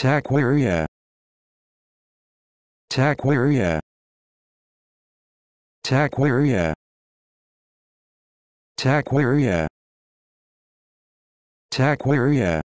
Taqueria. Taqueria. Taqueria. Taqueria. Taqueria.